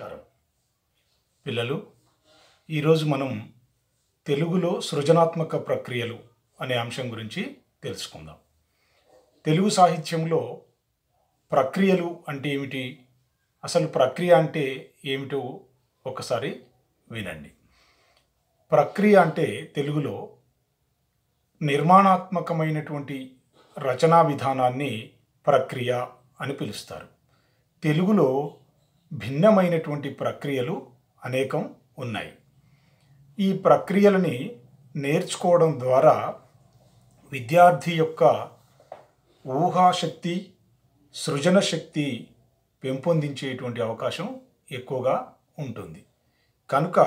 నమస్కారం పిల్లలు ఈరోజు మనం తెలుగులో సృజనాత్మక ప్రక్రియలు అనే అంశం గురించి తెలుసుకుందాం తెలుగు సాహిత్యంలో ప్రక్రియలు అంటే ఏమిటి అసలు ప్రక్రియ అంటే ఏమిటో ఒకసారి వినండి ప్రక్రియ అంటే తెలుగులో నిర్మాణాత్మకమైనటువంటి రచనా విధానాన్ని ప్రక్రియ అని పిలుస్తారు తెలుగులో భిన్నమైనటువంటి ప్రక్రియలు అనేకం ఉన్నాయి ఈ ప్రక్రియలని నేర్చుకోవడం ద్వారా విద్యార్థి యొక్క ఊహాశక్తి సృజన శక్తి పెంపొందించేటువంటి అవకాశం ఎక్కువగా ఉంటుంది కనుక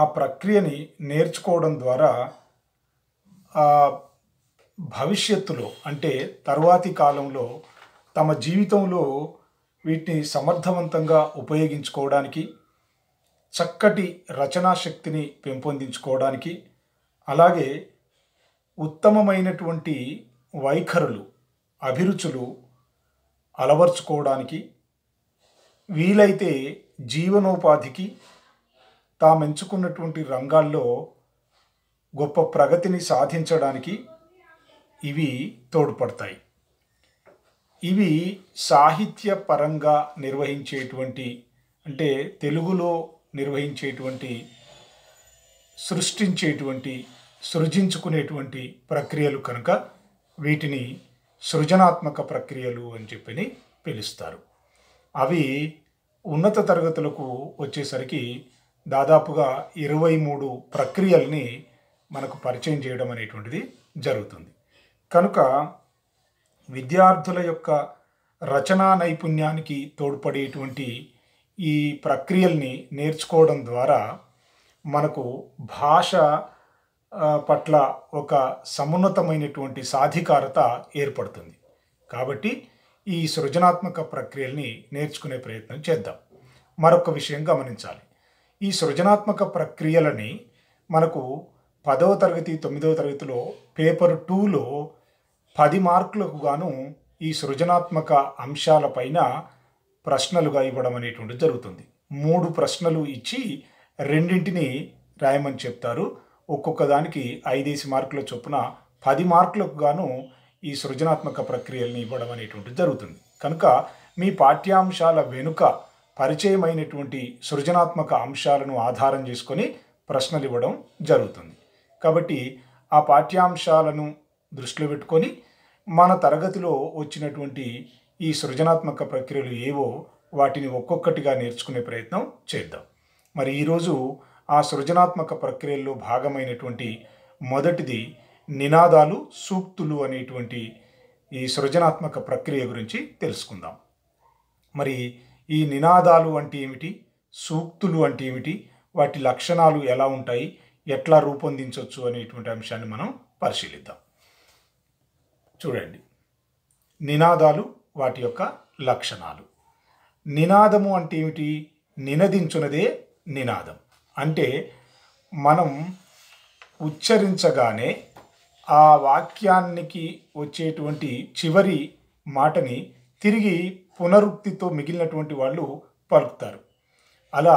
ఆ ప్రక్రియని నేర్చుకోవడం ద్వారా భవిష్యత్తులో అంటే తరువాతి కాలంలో తమ జీవితంలో వీటిని సమర్థవంతంగా ఉపయోగించుకోవడానికి చక్కటి రచనా శక్తిని పెంపొందించుకోవడానికి అలాగే ఉత్తమమైనటువంటి వైఖరులు అభిరుచులు అలవర్చుకోవడానికి వీలైతే జీవనోపాధికి తామెంచుకున్నటువంటి రంగాల్లో గొప్ప ప్రగతిని సాధించడానికి ఇవి తోడ్పడతాయి ఇవి సాహిత్య పరంగా నిర్వహించేటువంటి అంటే తెలుగులో నిర్వహించేటువంటి సృష్టించేటువంటి సృజించుకునేటువంటి ప్రక్రియలు కనుక వీటిని సృజనాత్మక ప్రక్రియలు అని చెప్పని పిలుస్తారు అవి ఉన్నత తరగతులకు వచ్చేసరికి దాదాపుగా ఇరవై మూడు ప్రక్రియల్ని మనకు పరిచయం చేయడం అనేటువంటిది జరుగుతుంది కనుక విద్యార్థుల యొక్క రచనా నైపుణ్యానికి తోడ్పడేటువంటి ఈ ప్రక్రియల్ని నేర్చుకోవడం ద్వారా మనకు భాష పట్ల ఒక సమున్నతమైనటువంటి సాధికారత ఏర్పడుతుంది కాబట్టి ఈ సృజనాత్మక ప్రక్రియల్ని నేర్చుకునే ప్రయత్నం చేద్దాం మరొక విషయం గమనించాలి ఈ సృజనాత్మక ప్రక్రియలని మనకు పదవ తరగతి తొమ్మిదవ తరగతిలో పేపర్ టూలో పది మార్కులకు గాను ఈ సృజనాత్మక అంశాలపైన ప్రశ్నలుగా ఇవ్వడం అనేటువంటిది జరుగుతుంది మూడు ప్రశ్నలు ఇచ్చి రెండింటిని రాయమని చెప్తారు ఒక్కొక్క దానికి ఐదేసి మార్కుల చొప్పున పది మార్కులకు గాను ఈ సృజనాత్మక ప్రక్రియల్ని ఇవ్వడం అనేటువంటిది జరుగుతుంది కనుక మీ పాఠ్యాంశాల వెనుక పరిచయమైనటువంటి సృజనాత్మక అంశాలను ఆధారం చేసుకొని ప్రశ్నలు ఇవ్వడం జరుగుతుంది కాబట్టి ఆ పాఠ్యాంశాలను దృష్టిలో పెట్టుకొని మన తరగతిలో వచ్చినటువంటి ఈ సృజనాత్మక ప్రక్రియలు ఏవో వాటిని ఒక్కొక్కటిగా నేర్చుకునే ప్రయత్నం చేద్దాం మరి ఈరోజు ఆ సృజనాత్మక ప్రక్రియల్లో భాగమైనటువంటి మొదటిది నినాదాలు సూక్తులు అనేటువంటి ఈ సృజనాత్మక ప్రక్రియ గురించి తెలుసుకుందాం మరి ఈ నినాదాలు అంటే ఏమిటి సూక్తులు అంటే ఏమిటి వాటి లక్షణాలు ఎలా ఉంటాయి ఎట్లా రూపొందించవచ్చు అనేటువంటి అంశాన్ని మనం పరిశీలిద్దాం చూడండి నినాదాలు వాటి యొక్క లక్షణాలు నినాదము అంటే ఏమిటి నినదించున్నదే నినాదం అంటే మనం ఉచ్చరించగానే ఆ వాక్యానికి వచ్చేటువంటి చివరి మాటని తిరిగి పునరుక్తితో మిగిలినటువంటి వాళ్ళు పలుకుతారు అలా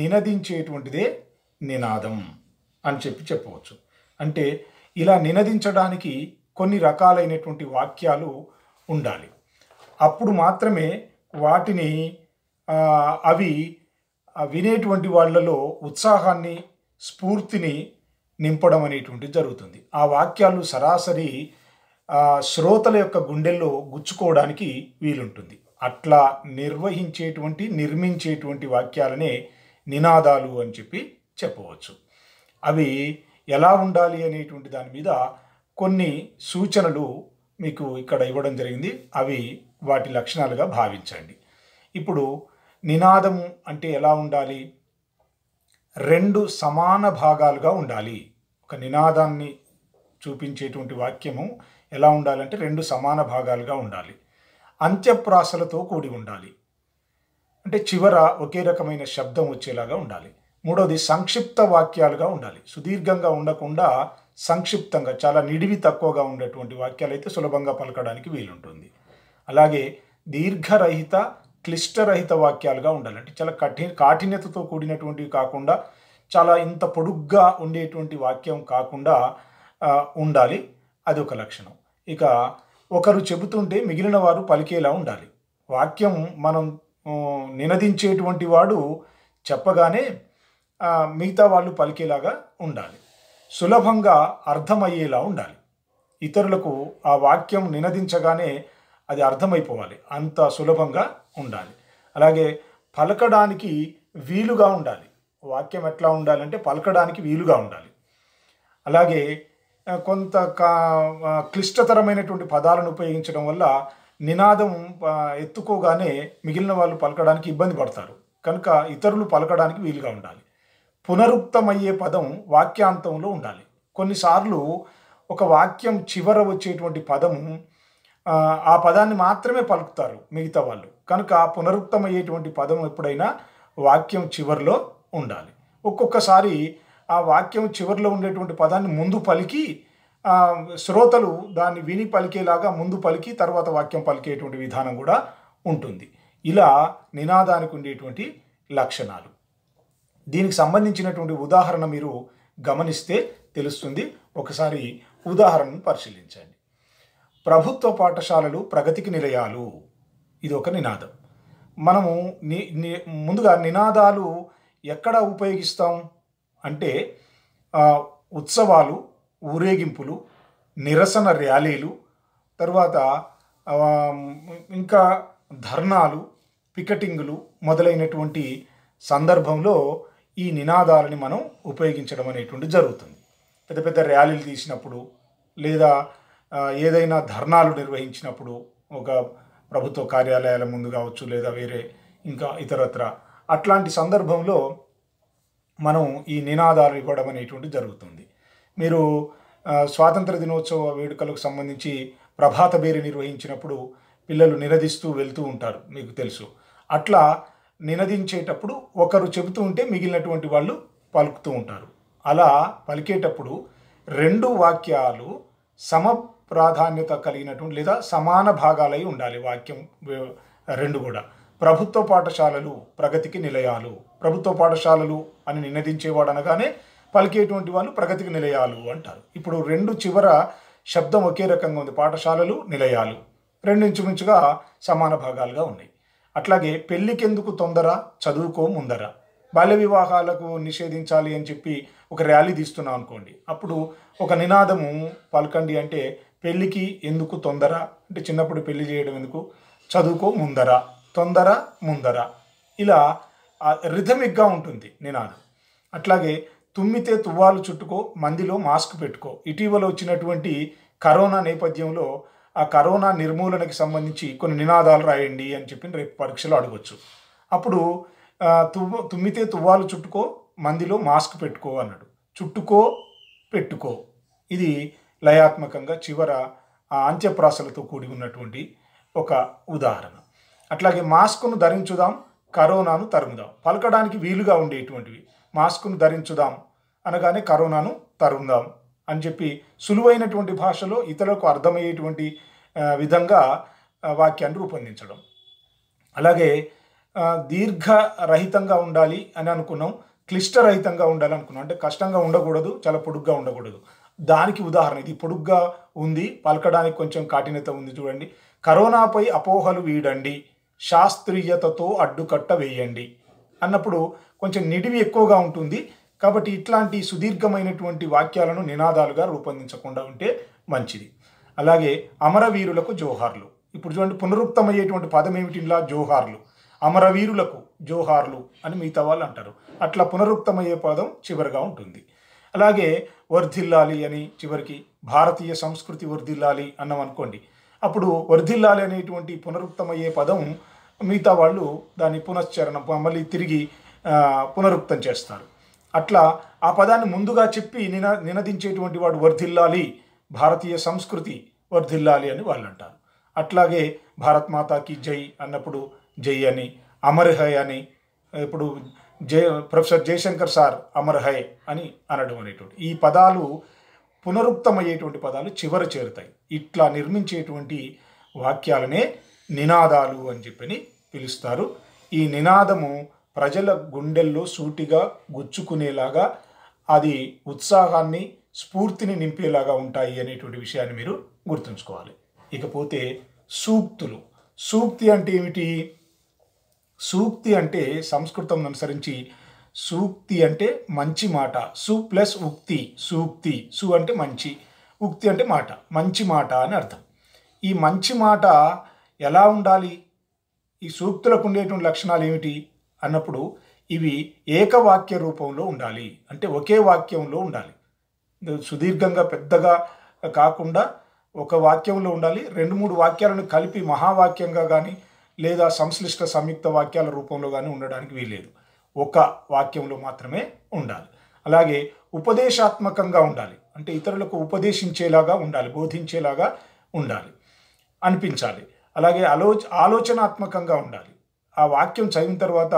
నినదించేటువంటిదే నినాదం అని చెప్పి చెప్పవచ్చు అంటే ఇలా నినదించడానికి కొన్ని రకాలైనటువంటి వాక్యాలు ఉండాలి అప్పుడు మాత్రమే వాటిని అవి వినేటువంటి వాళ్ళలో ఉత్సాహాన్ని స్ఫూర్తిని నింపడం అనేటువంటిది జరుగుతుంది ఆ వాక్యాలు సరాసరి శ్రోతల యొక్క గుండెల్లో గుచ్చుకోవడానికి వీలుంటుంది అట్లా నిర్వహించేటువంటి నిర్మించేటువంటి వాక్యాలనే నినాదాలు అని చెప్పి చెప్పవచ్చు అవి ఎలా ఉండాలి అనేటువంటి దాని మీద కొన్ని సూచనలు మీకు ఇక్కడ ఇవ్వడం జరిగింది అవి వాటి లక్షణాలుగా భావించండి ఇప్పుడు నినాదము అంటే ఎలా ఉండాలి రెండు సమాన భాగాలుగా ఉండాలి ఒక నినాదాన్ని చూపించేటువంటి వాక్యము ఎలా ఉండాలంటే రెండు సమాన భాగాలుగా ఉండాలి అంత్యప్రాసలతో కూడి ఉండాలి అంటే చివర ఒకే రకమైన శబ్దం వచ్చేలాగా ఉండాలి మూడవది సంక్షిప్త వాక్యాలుగా ఉండాలి సుదీర్ఘంగా ఉండకుండా సంక్షిప్తంగా చాలా నిడివి తక్కువగా ఉండేటువంటి వాక్యాలు అయితే సులభంగా పలకడానికి వీలుంటుంది అలాగే దీర్ఘరహిత క్లిష్టరహిత వాక్యాలుగా ఉండాలి అంటే చాలా కఠిన కాఠిన్యతతో కూడినటువంటివి కాకుండా చాలా ఇంత పొడుగ్గా ఉండేటువంటి వాక్యం కాకుండా ఉండాలి అది ఒక లక్షణం ఇక ఒకరు చెబుతుంటే మిగిలిన వారు పలికేలా ఉండాలి వాక్యం మనం నినదించేటువంటి వాడు చెప్పగానే మిగతా వాళ్ళు పలికేలాగా ఉండాలి సులభంగా అర్థమయ్యేలా ఉండాలి ఇతరులకు ఆ వాక్యం నినదించగానే అది అర్థమైపోవాలి అంత సులభంగా ఉండాలి అలాగే పలకడానికి వీలుగా ఉండాలి వాక్యం ఎట్లా ఉండాలంటే పలకడానికి వీలుగా ఉండాలి అలాగే కొంత క్లిష్టతరమైనటువంటి పదాలను ఉపయోగించడం వల్ల నినాదం ఎత్తుకోగానే మిగిలిన వాళ్ళు పలకడానికి ఇబ్బంది పడతారు కనుక ఇతరులు పలకడానికి వీలుగా ఉండాలి పునరుక్తమయ్యే పదం వాక్యాంతంలో ఉండాలి కొన్నిసార్లు ఒక వాక్యం చివర వచ్చేటువంటి పదము ఆ పదాన్ని మాత్రమే పలుకుతారు మిగతా వాళ్ళు కనుక పునరుక్తమయ్యేటువంటి పదం ఎప్పుడైనా వాక్యం చివరిలో ఉండాలి ఒక్కొక్కసారి ఆ వాక్యం చివరిలో ఉండేటువంటి పదాన్ని ముందు పలికి శ్రోతలు దాన్ని విని పలికేలాగా ముందు పలికి తర్వాత వాక్యం పలికేటువంటి విధానం కూడా ఉంటుంది ఇలా నినాదానికి ఉండేటువంటి లక్షణాలు దీనికి సంబంధించినటువంటి ఉదాహరణ మీరు గమనిస్తే తెలుస్తుంది ఒకసారి ఉదాహరణను పరిశీలించండి ప్రభుత్వ పాఠశాలలు ప్రగతికి నిలయాలు ఇది ఒక నినాదం మనము ని ముందుగా నినాదాలు ఎక్కడ ఉపయోగిస్తాం అంటే ఉత్సవాలు ఊరేగింపులు నిరసన ర్యాలీలు తర్వాత ఇంకా ధర్నాలు పికెటింగులు మొదలైనటువంటి సందర్భంలో ఈ నినాదాలని మనం ఉపయోగించడం అనేటువంటి జరుగుతుంది పెద్ద పెద్ద ర్యాలీలు తీసినప్పుడు లేదా ఏదైనా ధర్నాలు నిర్వహించినప్పుడు ఒక ప్రభుత్వ కార్యాలయాల ముందు కావచ్చు లేదా వేరే ఇంకా ఇతరత్ర అట్లాంటి సందర్భంలో మనం ఈ నినాదాలు ఇవ్వడం అనేటువంటి జరుగుతుంది మీరు స్వాతంత్ర దినోత్సవ వేడుకలకు సంబంధించి ప్రభాత బేరి నిర్వహించినప్పుడు పిల్లలు నిరదిస్తూ వెళ్తూ ఉంటారు మీకు తెలుసు అట్లా నినదించేటప్పుడు ఒకరు చెబుతూ ఉంటే మిగిలినటువంటి వాళ్ళు పలుకుతూ ఉంటారు అలా పలికేటప్పుడు రెండు వాక్యాలు సమ ప్రాధాన్యత కలిగినటువంటి లేదా సమాన భాగాలై ఉండాలి వాక్యం రెండు కూడా ప్రభుత్వ పాఠశాలలు ప్రగతికి నిలయాలు ప్రభుత్వ పాఠశాలలు అని నినదించేవాడు అనగానే పలికేటువంటి వాళ్ళు ప్రగతికి నిలయాలు అంటారు ఇప్పుడు రెండు చివర శబ్దం ఒకే రకంగా ఉంది పాఠశాలలు నిలయాలు రెండించుమించుగా సమాన భాగాలుగా ఉన్నాయి అట్లాగే పెళ్ళికెందుకు తొందర చదువుకో ముందర బాల్య వివాహాలకు నిషేధించాలి అని చెప్పి ఒక ర్యాలీ తీస్తున్నాం అనుకోండి అప్పుడు ఒక నినాదము పలకండి అంటే పెళ్ళికి ఎందుకు తొందర అంటే చిన్నప్పుడు పెళ్లి చేయడం ఎందుకు చదువుకో ముందర తొందర ముందర ఇలా రిథమిక్గా ఉంటుంది నినాదం అట్లాగే తుమ్మితే తువ్వాలు చుట్టుకో మందిలో మాస్క్ పెట్టుకో ఇటీవల వచ్చినటువంటి కరోనా నేపథ్యంలో ఆ కరోనా నిర్మూలనకి సంబంధించి కొన్ని నినాదాలు రాయండి అని చెప్పి రేపు పరీక్షలో అడగొచ్చు అప్పుడు తువ్వ తుమ్మితే తువ్వాలు చుట్టుకో మందిలో మాస్క్ పెట్టుకో అన్నాడు చుట్టుకో పెట్టుకో ఇది లయాత్మకంగా చివర అంత్యప్రాసలతో కూడి ఉన్నటువంటి ఒక ఉదాహరణ అట్లాగే మాస్కును ధరించుదాం కరోనాను తరుముదాం పలకడానికి వీలుగా ఉండేటువంటివి మాస్కును ధరించుదాం అనగానే కరోనాను తరుముదాం అని చెప్పి సులువైనటువంటి భాషలో ఇతరులకు అర్థమయ్యేటువంటి విధంగా వాక్యాన్ని రూపొందించడం అలాగే దీర్ఘరహితంగా ఉండాలి అని అనుకున్నాం క్లిష్టరహితంగా ఉండాలి అనుకున్నాం అంటే కష్టంగా ఉండకూడదు చాలా పొడుగ్గా ఉండకూడదు దానికి ఉదాహరణ ఇది పొడుగ్గా ఉంది పలకడానికి కొంచెం కాఠినత ఉంది చూడండి కరోనాపై అపోహలు వీడండి శాస్త్రీయతతో అడ్డుకట్ట వేయండి అన్నప్పుడు కొంచెం నిడివి ఎక్కువగా ఉంటుంది కాబట్టి ఇట్లాంటి సుదీర్ఘమైనటువంటి వాక్యాలను నినాదాలుగా రూపొందించకుండా ఉంటే మంచిది అలాగే అమరవీరులకు జోహార్లు ఇప్పుడు చూడండి పునరుక్తమయ్యేటువంటి పదం ఏమిటి ఇలా జోహార్లు అమరవీరులకు జోహార్లు అని మిగతా వాళ్ళు అంటారు అట్లా పునరుక్తమయ్యే పదం చివరిగా ఉంటుంది అలాగే వర్ధిల్లాలి అని చివరికి భారతీయ సంస్కృతి వర్ధిల్లాలి అన్నాం అనుకోండి అప్పుడు వర్ధిల్లాలి అనేటువంటి పునరుక్తమయ్యే పదం మిగతా వాళ్ళు దాని పునశ్చరణ మళ్ళీ తిరిగి పునరుక్తం చేస్తారు అట్లా ఆ పదాన్ని ముందుగా చెప్పి నిన నినదించేటువంటి వాడు వర్ధిల్లాలి భారతీయ సంస్కృతి వర్ధిల్లాలి అని వాళ్ళు అంటారు అట్లాగే భారత్మాతాకి మాతాకి జై అన్నప్పుడు జై అని అమర్ అని ఇప్పుడు జయ ప్రొఫెసర్ జయశంకర్ సార్ అమర్ అని అనడం అనేటువంటి ఈ పదాలు పునరుక్తమయ్యేటువంటి పదాలు చివర చేరుతాయి ఇట్లా నిర్మించేటువంటి వాక్యాలనే నినాదాలు అని చెప్పని పిలుస్తారు ఈ నినాదము ప్రజల గుండెల్లో సూటిగా గుచ్చుకునేలాగా అది ఉత్సాహాన్ని స్ఫూర్తిని నింపేలాగా ఉంటాయి అనేటువంటి విషయాన్ని మీరు గుర్తుంచుకోవాలి ఇకపోతే సూక్తులు సూక్తి అంటే ఏమిటి సూక్తి అంటే సంస్కృతం అనుసరించి సూక్తి అంటే మంచి మాట సు ప్లస్ ఉక్తి సూక్తి సు అంటే మంచి ఉక్తి అంటే మాట మంచి మాట అని అర్థం ఈ మంచి మాట ఎలా ఉండాలి ఈ సూక్తులకు ఉండేటువంటి లక్షణాలు ఏమిటి అన్నప్పుడు ఇవి ఏకవాక్య రూపంలో ఉండాలి అంటే ఒకే వాక్యంలో ఉండాలి సుదీర్ఘంగా పెద్దగా కాకుండా ఒక వాక్యంలో ఉండాలి రెండు మూడు వాక్యాలను కలిపి మహావాక్యంగా కానీ లేదా సంశ్లిష్ట సంయుక్త వాక్యాల రూపంలో కానీ ఉండడానికి వీలేదు ఒక వాక్యంలో మాత్రమే ఉండాలి అలాగే ఉపదేశాత్మకంగా ఉండాలి అంటే ఇతరులకు ఉపదేశించేలాగా ఉండాలి బోధించేలాగా ఉండాలి అనిపించాలి అలాగే ఆలో ఆలోచనాత్మకంగా ఉండాలి ఆ వాక్యం చదివిన తర్వాత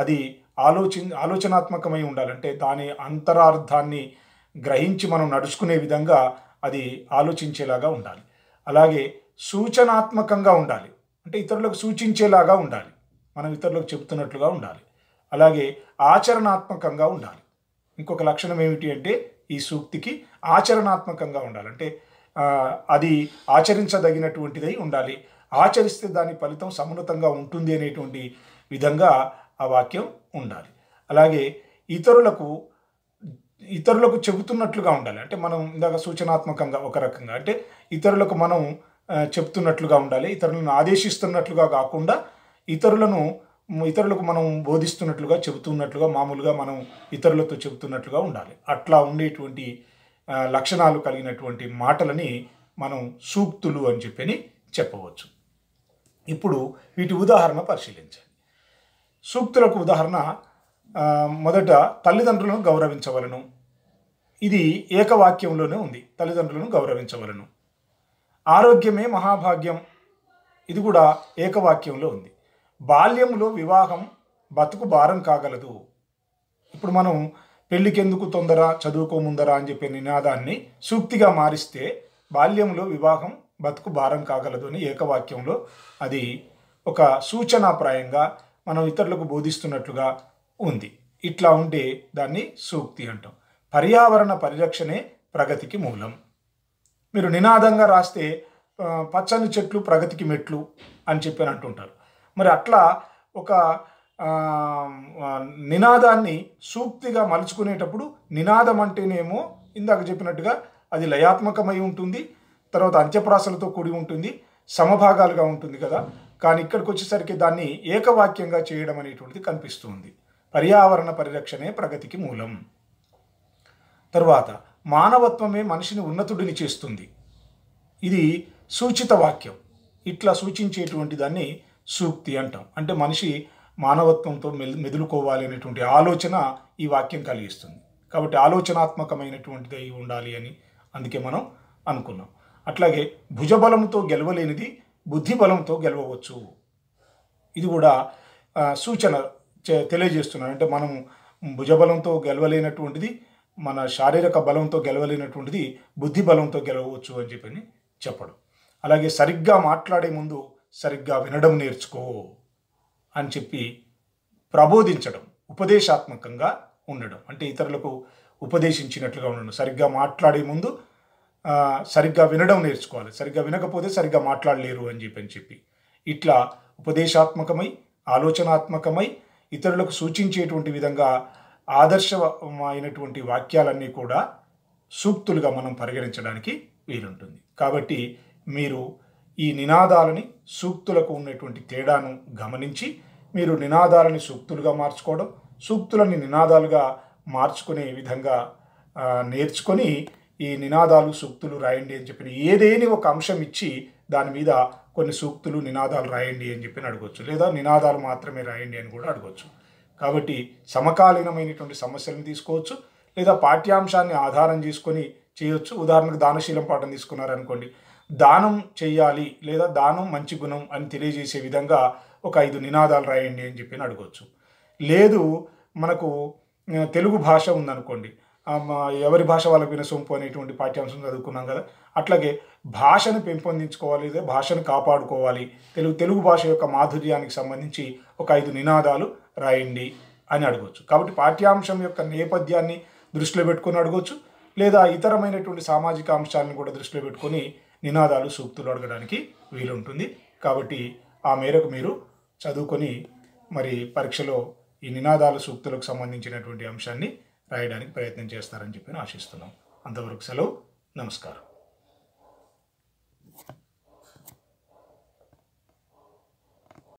అది ఆలోచి ఆలోచనాత్మకమై ఉండాలంటే దాని అంతరార్థాన్ని గ్రహించి మనం నడుచుకునే విధంగా అది ఆలోచించేలాగా ఉండాలి అలాగే సూచనాత్మకంగా ఉండాలి అంటే ఇతరులకు సూచించేలాగా ఉండాలి మనం ఇతరులకు చెబుతున్నట్లుగా ఉండాలి అలాగే ఆచరణాత్మకంగా ఉండాలి ఇంకొక లక్షణం ఏమిటి అంటే ఈ సూక్తికి ఆచరణాత్మకంగా ఉండాలి అంటే అది ఆచరించదగినటువంటిదై ఉండాలి ఆచరిస్తే దాని ఫలితం సమున్నతంగా ఉంటుంది అనేటువంటి విధంగా ఆ వాక్యం ఉండాలి అలాగే ఇతరులకు ఇతరులకు చెబుతున్నట్లుగా ఉండాలి అంటే మనం ఇందాక సూచనాత్మకంగా ఒక రకంగా అంటే ఇతరులకు మనం చెప్తున్నట్లుగా ఉండాలి ఇతరులను ఆదేశిస్తున్నట్లుగా కాకుండా ఇతరులను ఇతరులకు మనం బోధిస్తున్నట్లుగా చెబుతున్నట్లుగా మామూలుగా మనం ఇతరులతో చెబుతున్నట్లుగా ఉండాలి అట్లా ఉండేటువంటి లక్షణాలు కలిగినటువంటి మాటలని మనం సూక్తులు అని చెప్పని చెప్పవచ్చు ఇప్పుడు వీటి ఉదాహరణ పరిశీలించండి సూక్తులకు ఉదాహరణ మొదట తల్లిదండ్రులను గౌరవించవలను ఇది ఏకవాక్యంలోనే ఉంది తల్లిదండ్రులను గౌరవించవలను ఆరోగ్యమే మహాభాగ్యం ఇది కూడా ఏకవాక్యంలో ఉంది బాల్యంలో వివాహం బతుకు భారం కాగలదు ఇప్పుడు మనం పెళ్ళికెందుకు తొందర చదువుకోముందరా అని చెప్పే నినాదాన్ని సూక్తిగా మారిస్తే బాల్యంలో వివాహం బతుకు భారం కాగలదు అని ఏకవాక్యంలో అది ఒక సూచనాప్రాయంగా మనం ఇతరులకు బోధిస్తున్నట్లుగా ఉంది ఇట్లా ఉండే దాన్ని సూక్తి అంటాం పర్యావరణ పరిరక్షణే ప్రగతికి మూలం మీరు నినాదంగా రాస్తే పచ్చని చెట్లు ప్రగతికి మెట్లు అని చెప్పి అంటుంటారు మరి అట్లా ఒక నినాదాన్ని సూక్తిగా మలుచుకునేటప్పుడు నినాదం అంటేనేమో ఇందాక చెప్పినట్టుగా అది లయాత్మకమై ఉంటుంది తర్వాత అంత్యప్రాసలతో కూడి ఉంటుంది సమభాగాలుగా ఉంటుంది కదా కానీ ఇక్కడికి వచ్చేసరికి దాన్ని ఏకవాక్యంగా చేయడం అనేటువంటిది కనిపిస్తుంది పర్యావరణ పరిరక్షణే ప్రగతికి మూలం తరువాత మానవత్వమే మనిషిని ఉన్నతుడిని చేస్తుంది ఇది సూచిత వాక్యం ఇట్లా సూచించేటువంటి దాన్ని సూక్తి అంటాం అంటే మనిషి మానవత్వంతో మెదులుకోవాలి అనేటువంటి ఆలోచన ఈ వాక్యం కలిగిస్తుంది కాబట్టి ఆలోచనాత్మకమైనటువంటిది అయి ఉండాలి అని అందుకే మనం అనుకున్నాం అట్లాగే భుజబలంతో గెలవలేనిది బుద్ధి బలంతో గెలవవచ్చు ఇది కూడా సూచన తెలియజేస్తున్నాను అంటే మనం భుజబలంతో గెలవలేనటువంటిది మన శారీరక బలంతో గెలవలేనటువంటిది బుద్ధి బలంతో గెలవచ్చు అని చెప్పని చెప్పడం అలాగే సరిగ్గా మాట్లాడే ముందు సరిగ్గా వినడం నేర్చుకో అని చెప్పి ప్రబోధించడం ఉపదేశాత్మకంగా ఉండడం అంటే ఇతరులకు ఉపదేశించినట్లుగా ఉండడం సరిగ్గా మాట్లాడే ముందు సరిగ్గా వినడం నేర్చుకోవాలి సరిగ్గా వినకపోతే సరిగ్గా మాట్లాడలేరు అని చెప్పి అని చెప్పి ఇట్లా ఉపదేశాత్మకమై ఆలోచనాత్మకమై ఇతరులకు సూచించేటువంటి విధంగా ఆదర్శమైనటువంటి వాక్యాలన్నీ కూడా సూక్తులుగా మనం పరిగణించడానికి వీలుంటుంది కాబట్టి మీరు ఈ నినాదాలని సూక్తులకు ఉన్నటువంటి తేడాను గమనించి మీరు నినాదాలని సూక్తులుగా మార్చుకోవడం సూక్తులని నినాదాలుగా మార్చుకునే విధంగా నేర్చుకొని ఈ నినాదాలు సూక్తులు రాయండి అని చెప్పిన ఏదేని ఒక అంశం ఇచ్చి దాని మీద కొన్ని సూక్తులు నినాదాలు రాయండి అని చెప్పి అడగవచ్చు లేదా నినాదాలు మాత్రమే రాయండి అని కూడా అడగవచ్చు కాబట్టి సమకాలీనమైనటువంటి సమస్యలను తీసుకోవచ్చు లేదా పాఠ్యాంశాన్ని ఆధారం చేసుకొని చేయొచ్చు ఉదాహరణకు దానశీలం పాఠం తీసుకున్నారనుకోండి దానం చేయాలి లేదా దానం మంచి గుణం అని తెలియజేసే విధంగా ఒక ఐదు నినాదాలు రాయండి అని చెప్పి అడగవచ్చు లేదు మనకు తెలుగు భాష ఉందనుకోండి ఎవరి భాష వాళ్ళకు వినసొంపు అనేటువంటి పాఠ్యాంశం చదువుకున్నాం కదా అట్లాగే భాషను పెంపొందించుకోవాలి లేదా భాషను కాపాడుకోవాలి తెలుగు తెలుగు భాష యొక్క మాధుర్యానికి సంబంధించి ఒక ఐదు నినాదాలు రాయండి అని అడగవచ్చు కాబట్టి పాఠ్యాంశం యొక్క నేపథ్యాన్ని దృష్టిలో పెట్టుకొని అడగవచ్చు లేదా ఇతరమైనటువంటి సామాజిక అంశాలను కూడా దృష్టిలో పెట్టుకొని నినాదాలు సూక్తులు అడగడానికి వీలుంటుంది కాబట్టి ఆ మేరకు మీరు చదువుకొని మరి పరీక్షలో ఈ నినాదాలు సూక్తులకు సంబంధించినటువంటి అంశాన్ని రాయడానికి ప్రయత్నం చేస్తారని చెప్పి ఆశిస్తున్నాం అంతవరకు సెలవు నమస్కారం